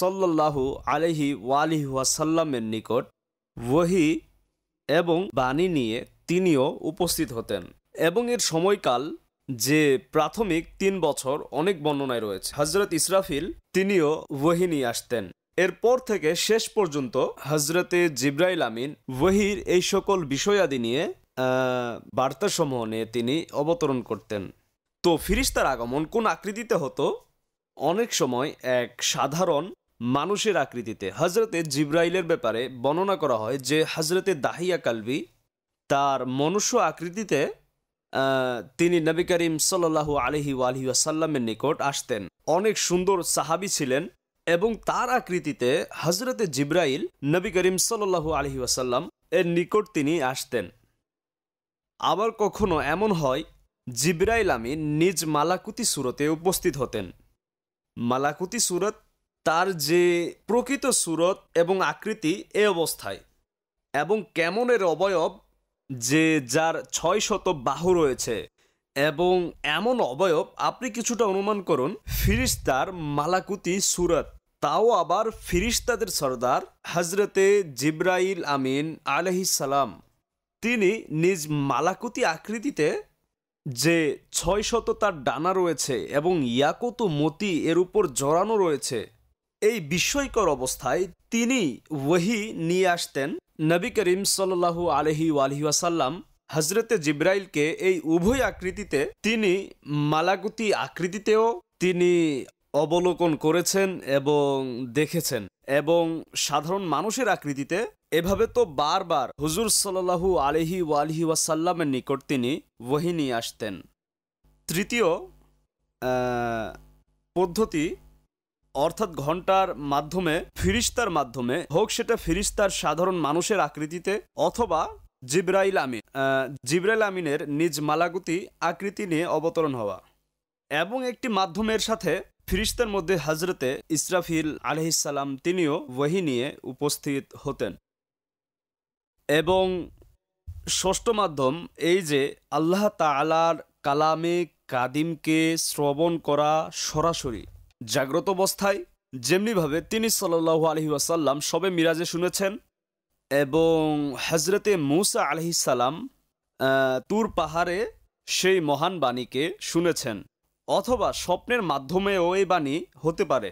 [SPEAKER 1] সল্লাহু আলহি ওয়ালিহি ওয়াসাল্লামের নিকট ওহি এবং বাণী নিয়ে তিনিও উপস্থিত হতেন এবং এর সময়কাল যে প্রাথমিক তিন বছর অনেক বর্ণনায় রয়েছে হজরত ইসরাফিল তিনিও ওহি নিয়ে আসতেন এরপর থেকে শেষ পর্যন্ত হজরতে জিব্রাইল আমিন ওহির এই সকল বিষয়াদি নিয়ে সমূহ নিয়ে তিনি অবতরণ করতেন তো ফিরিস্তার আগমন কোন আকৃতিতে হতো অনেক সময় এক সাধারণ মানুষের আকৃতিতে হজরতে জিব্রাইলের ব্যাপারে বর্ণনা করা হয় যে হজরতে দাহিয়া কালবি তার মনুষ্য আকৃতিতে তিনি নবী করিম সাল্লাহু আলহি আলহি আসাল্লামের নিকট আসতেন অনেক সুন্দর সাহাবি ছিলেন এবং তার আকৃতিতে হজরতে জিব্রাইল নবী করিম সাল্লু আলহি আসাল্লাম এর নিকট তিনি আসতেন আবার কখনো এমন হয় জিব্রাইল আমি নিজ মালাকুতি সুরতে উপস্থিত হতেন মালাকুতি সুরত তার যে প্রকৃত সুরত এবং আকৃতি এ অবস্থায় এবং কেমন এর অবয়ব যে যার ছয় শত বাহু রয়েছে এবং এমন অবয়ব আপনি কিছুটা অনুমান করুন ফিরিস্তার মালাকুতি সুরত তাও আবার ফিরিস্তাদের সর্দার হজরতে জিব্রাইল আমিন সালাম তিনি নিজ মালাকুতি আকৃতিতে যে ছয় শত তার ডানা রয়েছে এবং ইয়াকুত মতি এর উপর জড়ানো রয়েছে এই বিস্ময়কর অবস্থায় তিনি ওহি নিয়ে আসতেন নবী করিম সাল্লাহু আলহি আলহি ওয়াসাল্লাম হজরতে জিব্রাইলকে এই উভয় আকৃতিতে তিনি মালাগুতি আকৃতিতেও তিনি অবলোকন করেছেন এবং দেখেছেন এবং সাধারণ মানুষের আকৃতিতে এভাবে তো বারবার হুজুর সাল্লাহু আলহি ওয়ালহি ওয়াসাল্লামের নিকট তিনি ওহিনী নিয়ে আসতেন তৃতীয় পদ্ধতি অর্থাৎ ঘন্টার মাধ্যমে ফিরিস্তার মাধ্যমে হোক সেটা ফিরিস্তার সাধারণ মানুষের আকৃতিতে অথবা জিব্রাইল আমিন জিব্রাইল আমিনের নিজ মালাগুতি আকৃতি নিয়ে অবতরণ হওয়া এবং একটি মাধ্যমের সাথে ফিরিস্তার মধ্যে হাজরতে ইসরাফিল আলহিসাল্লাম তিনিও ওহি নিয়ে উপস্থিত হতেন এবং ষষ্ঠ মাধ্যম এই যে আল্লাহ তালার কালামে কাদিমকে শ্রবণ করা সরাসরি জাগ্রত অবস্থায় যেমনিভাবে তিনি সাল্লাহ আলহি ওয়াসাল্লাম সবে মিরাজে শুনেছেন এবং হজরতে মুসা আলহি সালাম তুর পাহাড়ে সেই মহান বাণীকে শুনেছেন অথবা স্বপ্নের মাধ্যমেও এই বাণী হতে পারে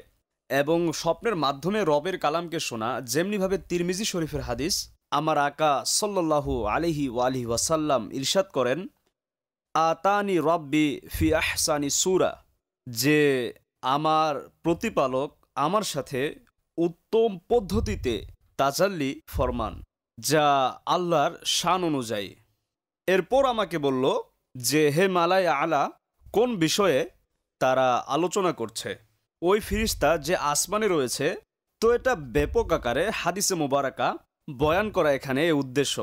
[SPEAKER 1] এবং স্বপ্নের মাধ্যমে রবের কালামকে শোনা যেমনিভাবে তিরমিজি শরীফের হাদিস আমার আকা সল্লাহু আলিহি আলহি ওয়াসাল্লাম ইরশাদ করেন আতানি রব্বি ফি আহসানি সুরা যে আমার প্রতিপালক আমার সাথে উত্তম পদ্ধতিতে তাজাল্লি ফরমান যা আল্লাহর শান অনুযায়ী এরপর আমাকে বলল যে হে মালায় আলা কোন বিষয়ে তারা আলোচনা করছে ওই ফিরিস্তা যে আসমানে রয়েছে তো এটা ব্যাপক আকারে হাদিসে মোবারকা বয়ান করা এখানে উদ্দেশ্য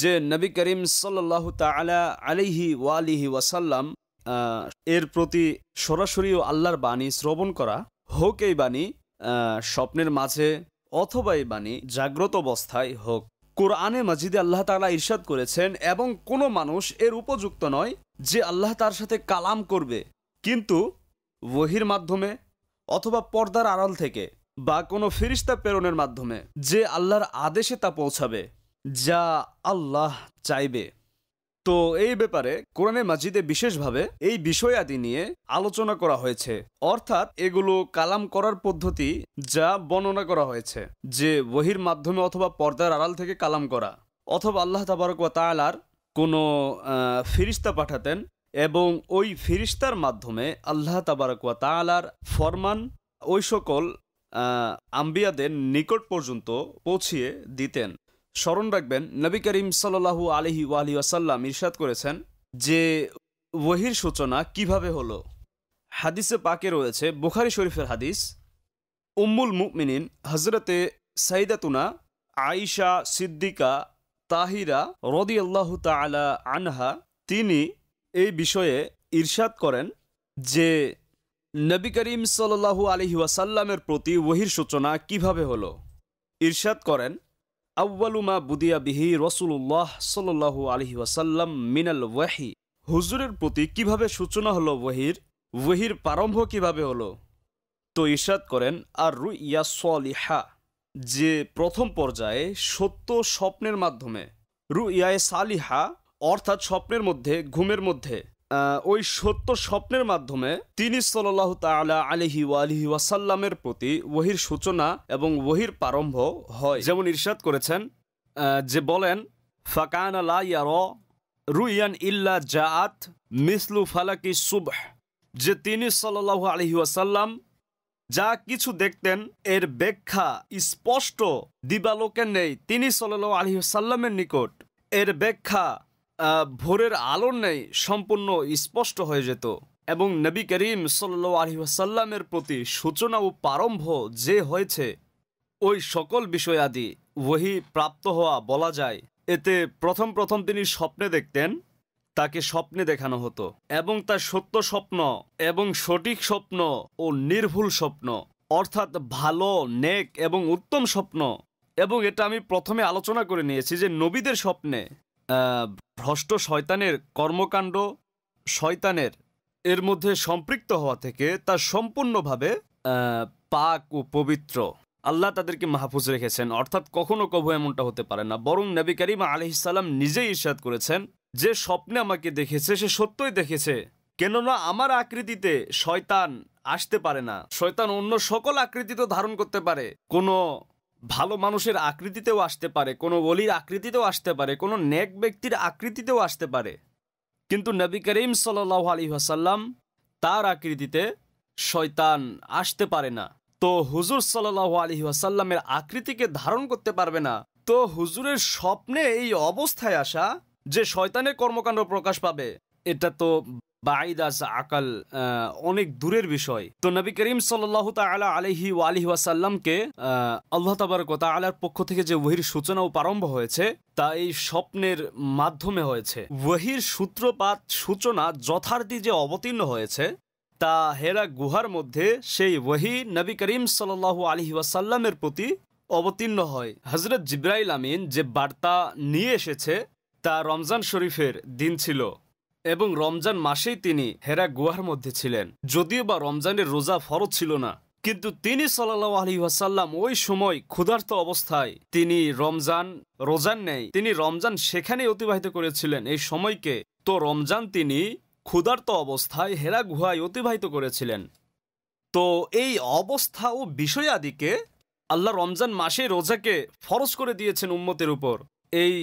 [SPEAKER 1] যে নবী করিম সাল্লাহ তালা আলিহি ওয়ালিহি ওয়াসাল্লাম এর প্রতি সরাসরি ও আল্লাহর বাণী শ্রবণ করা হোক এই বাণী স্বপ্নের মাঝে অথবা এই বাণী জাগ্রত অবস্থায় হোক কোরআনে মাজিদে আল্লাহ তালা ইরশাদ করেছেন এবং কোনো মানুষ এর উপযুক্ত নয় যে আল্লাহ তার সাথে কালাম করবে কিন্তু ওহির মাধ্যমে অথবা পর্দার আড়াল থেকে বা কোনো ফিরিস্তা প্রেরণের মাধ্যমে যে আল্লাহর আদেশে তা পৌঁছাবে যা আল্লাহ চাইবে তো এই ব্যাপারে কোরআনে মাজিদে বিশেষভাবে এই বিষয়াদি নিয়ে আলোচনা করা হয়েছে অর্থাৎ এগুলো কালাম করার পদ্ধতি যা বর্ণনা করা হয়েছে যে বহির মাধ্যমে অথবা পর্দার আড়াল থেকে কালাম করা অথবা আল্লাহ তাবারক তায়ালার তালার কোনো ফিরিস্তা পাঠাতেন এবং ওই ফিরিস্তার মাধ্যমে আল্লাহ তাবারক তায়ালার তালার ফরমান ওই সকল আম্বিয়াদের নিকট পর্যন্ত পৌঁছিয়ে দিতেন স্মরণ রাখবেন নবী করিম সাল্লাহু আলহি ওয়ালি আসাল্লাম ইরশাদ করেছেন যে ওহির সূচনা কিভাবে হলো হাদিসে পাকে রয়েছে বুখারি শরীফের হাদিস উম্মুল মুকমিনিন হজরতে সাইদাতুনা আয়েশা সিদ্দিকা তাহিরা রদি আল্লাহ তালা আনহা তিনি এই বিষয়ে ইরশাদ করেন যে নবী করিম সাল্লাহু আলহি ওয়াসাল্লামের প্রতি ওহির সূচনা কিভাবে হলো ইরশাদ করেন আউ্বালুমা বুদিয়া বিহি রসুল্লাহ সাল্লু আলহি ওয়াসাল্লাম মিনাল ওয়াহি হুজুরের প্রতি কিভাবে সূচনা হলো ওয়াহির ওয়াহির প্রারম্ভ কিভাবে হলো তো ইশাদ করেন আর রু ইয়া সলিহা যে প্রথম পর্যায়ে সত্য স্বপ্নের মাধ্যমে রু ইয়ায় সালিহা অর্থাৎ স্বপ্নের মধ্যে ঘুমের মধ্যে ওই সত্য স্বপ্নের মাধ্যমে তিনি সাল্লাহ তালা আলহি আলহি ওয়াসাল্লামের প্রতি ওহির সূচনা এবং ওহির প্রারম্ভ হয় যেমন ইরশাদ করেছেন যে বলেন ফাকান আলা ইয়ার রুইয়ান ইল্লা জাআত মিসলু ফালাকি সুবহ যে তিনি সাল্লাহ আলহি ওয়াসাল্লাম যা কিছু দেখতেন এর ব্যাখ্যা স্পষ্ট দিবালোকে নেই তিনি সাল্লাহ আলহি সাল্লামের নিকট এর ব্যাখ্যা ভোরের আলোর ন্যায় সম্পূর্ণ স্পষ্ট হয়ে যেত এবং নবী করিম সাল্লু আলহিহাসাল্লামের প্রতি সূচনা ও প্রারম্ভ যে হয়েছে ওই সকল বিষয়াদি ওহি প্রাপ্ত হওয়া বলা যায় এতে প্রথম প্রথম তিনি স্বপ্নে দেখতেন তাকে স্বপ্নে দেখানো হতো এবং তার সত্য স্বপ্ন এবং সঠিক স্বপ্ন ও নির্ভুল স্বপ্ন অর্থাৎ ভালো নেক এবং উত্তম স্বপ্ন এবং এটা আমি প্রথমে আলোচনা করে নিয়েছি যে নবীদের স্বপ্নে ভ্রষ্ট শয়তানের কর্মকাণ্ড শয়তানের এর মধ্যে সম্পৃক্ত হওয়া থেকে তা সম্পূর্ণভাবে পাক ও পবিত্র আল্লাহ তাদেরকে মাহফুজ রেখেছেন অর্থাৎ কখনো কভু এমনটা হতে পারে না বরং নবী করিম আলহিসাল্লাম নিজেই ইস্যাদ করেছেন যে স্বপ্নে আমাকে দেখেছে সে সত্যই দেখেছে কেননা আমার আকৃতিতে শয়তান আসতে পারে না শয়তান অন্য সকল আকৃতি তো ধারণ করতে পারে কোনো ভালো মানুষের আকৃতিতেও আসতে পারে কোনো অলির আকৃতিতেও আসতে পারে কোনো নেক ব্যক্তির আকৃতিতেও আসতে পারে কিন্তু নবী করিম সাল আলী হাসাল্লাম তার আকৃতিতে শয়তান আসতে পারে না তো হুজুর সাল্লাহ আলী আসাল্লামের আকৃতিকে ধারণ করতে পারবে না তো হুজুরের স্বপ্নে এই অবস্থায় আসা যে শয়তানের কর্মকাণ্ড প্রকাশ পাবে এটা তো বাঈদাস আকাল অনেক দূরের বিষয় তো নবী করিম সাল্লাহ তালা আলহি ও আলহি ওয়াসাল্লামকে আল্লাহ তাবারক তালার পক্ষ থেকে যে ওহির সূচনা প্রারম্ভ হয়েছে তা এই স্বপ্নের মাধ্যমে হয়েছে ওহির সূত্রপাত সূচনা যথার্থী যে অবতীর্ণ হয়েছে তা হেরা গুহার মধ্যে সেই ওহি নবী করিম সাল্লাহু আলহি ওয়াসাল্লামের প্রতি অবতীর্ণ হয় হজরত জিব্রাইল আমিন যে বার্তা নিয়ে এসেছে তা রমজান শরীফের দিন ছিল এবং রমজান মাসেই তিনি হেরা গুহার মধ্যে ছিলেন যদিও বা রমজানের রোজা ফরজ ছিল না কিন্তু তিনি সাল্লাহ আলী ওয়াসাল্লাম ওই সময় ক্ষুধার্ত অবস্থায় তিনি রমজান রোজান নেই তিনি রমজান সেখানে অতিবাহিত করেছিলেন এই সময়কে তো রমজান তিনি ক্ষুধার্ত অবস্থায় হেরা গুহায় অতিবাহিত করেছিলেন তো এই অবস্থা ও বিষয়াদিকে আল্লাহ রমজান মাসে রোজাকে ফরজ করে দিয়েছেন উম্মতের উপর এই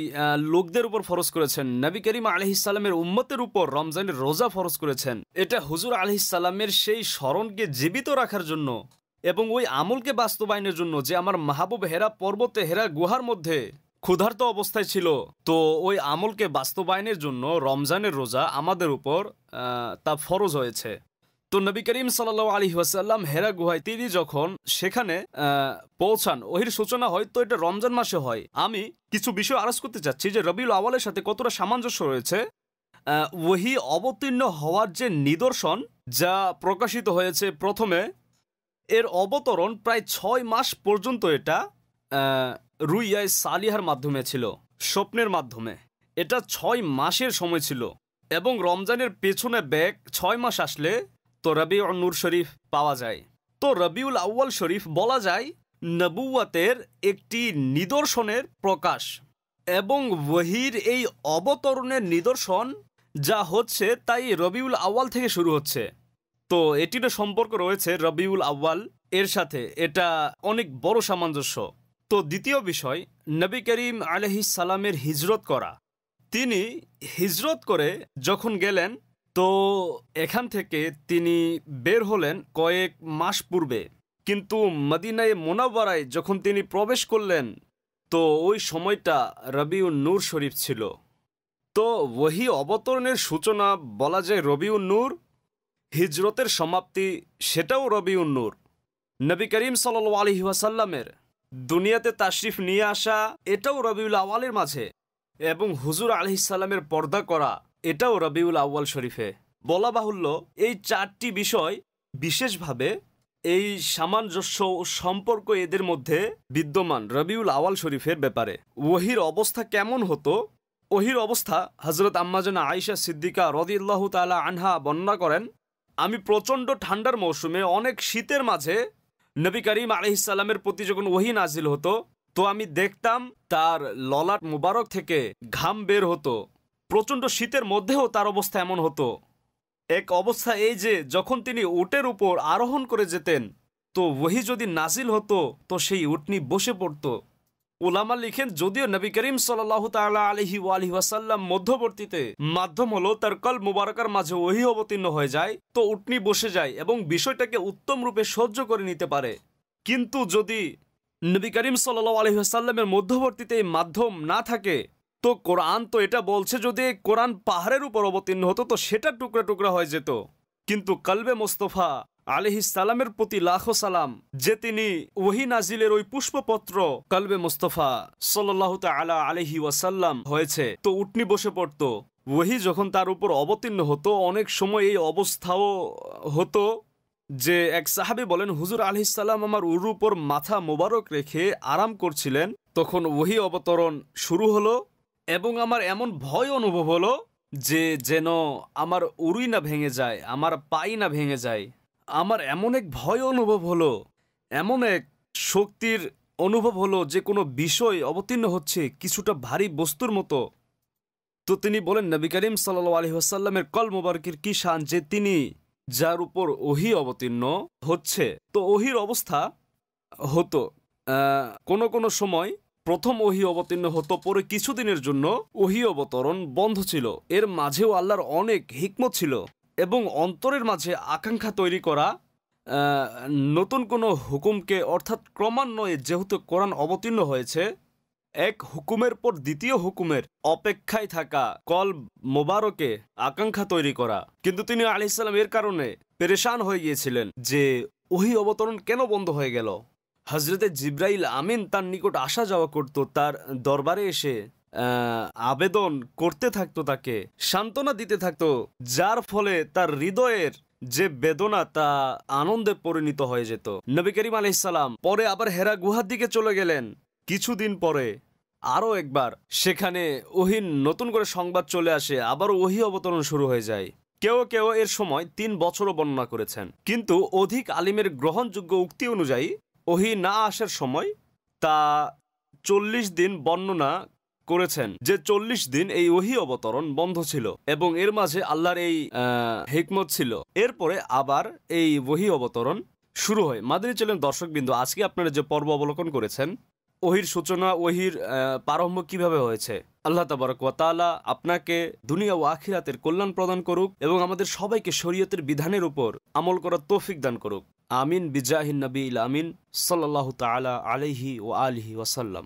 [SPEAKER 1] লোকদের উপর ফরজ করেছেন নবী করিম আলহিসাল্লামের উম্মতের উপর রমজানের রোজা ফরজ করেছেন এটা হুজুর আলহিসাল্লামের সেই স্মরণকে জীবিত রাখার জন্য এবং ওই আমলকে বাস্তবায়নের জন্য যে আমার মাহবুব হেরা পর্বতে হেরা গুহার মধ্যে ক্ষুধার্ত অবস্থায় ছিল তো ওই আমলকে বাস্তবায়নের জন্য রমজানের রোজা আমাদের উপর তা ফরজ হয়েছে তো নবী করিম সাল্লাহ আলী ওয়াসাল্লাম হেরা গুহায় তিনি যখন সেখানে পৌঁছান ওহির সূচনা হয় তো এটা রমজান মাসে হয় আমি কিছু বিষয় আরজ করতে চাচ্ছি যে রবিউল আওয়ালের সাথে কতটা সামঞ্জস্য রয়েছে ওহি অবতীর্ণ হওয়ার যে নিদর্শন যা প্রকাশিত হয়েছে প্রথমে এর অবতরণ প্রায় ছয় মাস পর্যন্ত এটা রুইয়ায় সালিহার মাধ্যমে ছিল স্বপ্নের মাধ্যমে এটা ছয় মাসের সময় ছিল এবং রমজানের পেছনে ব্যাগ ছয় মাস আসলে তো রবি নূর শরীফ পাওয়া যায় তো রবিউল আউ্য়াল শরীফ বলা যায় নবুয়াতের একটি নিদর্শনের প্রকাশ এবং ওহির এই অবতরণের নিদর্শন যা হচ্ছে তাই রবিউল আউ্য়াল থেকে শুরু হচ্ছে তো এটিরও সম্পর্ক রয়েছে রবিউল আউ্য়াল এর সাথে এটা অনেক বড় সামঞ্জস্য তো দ্বিতীয় বিষয় নবী করিম আলহি সালামের হিজরত করা তিনি হিজরত করে যখন গেলেন তো এখান থেকে তিনি বের হলেন কয়েক মাস পূর্বে কিন্তু মদিনায় মোনাবারায় যখন তিনি প্রবেশ করলেন তো ওই সময়টা রবিউ নূর শরীফ ছিল তো ওহি অবতরণের সূচনা বলা যায় রবিউ নূর হিজরতের সমাপ্তি সেটাও রবি নূর নবী করিম সাল আলহি ওয়াসাল্লামের দুনিয়াতে তাশরিফ নিয়ে আসা এটাও রবিউল আওয়ালের মাঝে এবং হুজুর আলহিসাল্লামের পর্দা করা এটাও রবিউল আউ্বাল শরীফে বলা বাহুল্য এই চারটি বিষয় বিশেষভাবে এই সামঞ্জস্য ও সম্পর্ক এদের মধ্যে বিদ্যমান রবিউল আওয়াল শরীফের ব্যাপারে ওহির অবস্থা কেমন হতো ওহির অবস্থা হজরত আম্মাজানা আয়েশা সিদ্দিকা রদিল্লাহ তালা আনহা বর্ণনা করেন আমি প্রচণ্ড ঠান্ডার মৌসুমে অনেক শীতের মাঝে নবী করিম আলহিসাল্লামের প্রতি যখন ওহি নাজিল হতো তো আমি দেখতাম তার ললাট মুবারক থেকে ঘাম বের হতো প্রচণ্ড শীতের মধ্যেও তার অবস্থা এমন হতো এক অবস্থা এই যে যখন তিনি উটের উপর আরোহণ করে যেতেন তো ওহি যদি নাজিল হতো তো সেই উটনি বসে পড়ত ওলামা লিখেন যদিও নবী করিম সাল্লাহ তালা আলহি আলহি ওয়াসাল্লাম মধ্যবর্তীতে মাধ্যম হলো তার কল মুবারকার মাঝে ওহি অবতীর্ণ হয়ে যায় তো উটনি বসে যায় এবং বিষয়টাকে উত্তম রূপে সহ্য করে নিতে পারে কিন্তু যদি নবী করিম সাল্লাহ আলহি আসাল্লামের মধ্যবর্তীতে এই মাধ্যম না থাকে তো কোরআন তো এটা বলছে যদি কোরআন পাহাড়ের উপর অবতীর্ণ হতো তো সেটা টুকরা টুকরা হয়ে যেত কিন্তু কালবে মোস্তফা আলিহিসালামের প্রতি লাখো সালাম যে তিনি ওহি নাজিলের ওই পুষ্পপত্র কালবে মোস্তফা সাল্লাহ আলা আলহি ওয়াসাল্লাম হয়েছে তো উটনি বসে পড়ত ওহি যখন তার উপর অবতীর্ণ হতো অনেক সময় এই অবস্থাও হতো যে এক সাহাবি বলেন হুজুর আলহিসাল্লাম আমার উরু উপর মাথা মোবারক রেখে আরাম করছিলেন তখন ওহি অবতরণ শুরু হলো এবং আমার এমন ভয় অনুভব হলো যে যেন আমার উড়ি না ভেঙে যায় আমার পাই না ভেঙে যায় আমার এমন এক ভয় অনুভব হলো এমন এক শক্তির অনুভব হলো যে কোনো বিষয় অবতীর্ণ হচ্ছে কিছুটা ভারী বস্তুর মতো তো তিনি বলেন নবী করিম সাল্লু আলহিহাসাল্লামের কল মোবারকির কি শান যে তিনি যার উপর ওহি অবতীর্ণ হচ্ছে তো ওহির অবস্থা হতো কোনো কোনো সময় প্রথম ওহি অবতীর্ণ হতো পরে কিছুদিনের জন্য ওহি অবতরণ বন্ধ ছিল এর মাঝেও আল্লাহর অনেক হিকমত ছিল এবং অন্তরের মাঝে আকাঙ্ক্ষা তৈরি করা নতুন কোনো হুকুমকে অর্থাৎ ক্রমান্বয়ে যেহেতু কোরআন অবতীর্ণ হয়েছে এক হুকুমের পর দ্বিতীয় হুকুমের অপেক্ষায় থাকা কল মোবারকে আকাঙ্ক্ষা তৈরি করা কিন্তু তিনি আলি ইসলাম এর কারণে পেরেশান হয়ে গিয়েছিলেন যে ওহি অবতরণ কেন বন্ধ হয়ে গেল হজরতে জিব্রাইল আমিন তার নিকট আসা যাওয়া করত তার দরবারে এসে আবেদন করতে থাকতো তাকে সান্ত্বনা দিতে থাকতো যার ফলে তার হৃদয়ের যে বেদনা তা আনন্দে পরিণত হয়ে যেত নবী করিম আলাইসাল্লাম পরে আবার হেরা গুহার দিকে চলে গেলেন কিছুদিন পরে আরও একবার সেখানে ওহিন নতুন করে সংবাদ চলে আসে আবার ওহি অবতরণ শুরু হয়ে যায় কেউ কেউ এর সময় তিন বছরও বর্ণনা করেছেন কিন্তু অধিক আলিমের গ্রহণযোগ্য উক্তি অনুযায়ী ওহি না আসার সময় তা চল্লিশ দিন বর্ণনা করেছেন যে চল্লিশ দিন এই ওহি অবতরণ বন্ধ ছিল এবং এর মাঝে আল্লাহর এই হিকমত ছিল এরপরে আবার এই ওহি অবতরণ শুরু হয় মাদিনী চলেন দর্শকবৃন্দ আজকে আপনারা যে পর্ব অবলোকন করেছেন ওহির সূচনা ওহির প্রারম্ভ কিভাবে হয়েছে আল্লাহ তাবারকালা আপনাকে দুনিয়া ও আখিরাতের কল্যাণ প্রদান করুক এবং আমাদের সবাইকে শরীয়তের বিধানের উপর আমল করার তৌফিক দান করুক আমিন বিজাহিন নবী আমিন সাল্লাহ তালা আলহি ও আলহি ওয়াসাল্লাম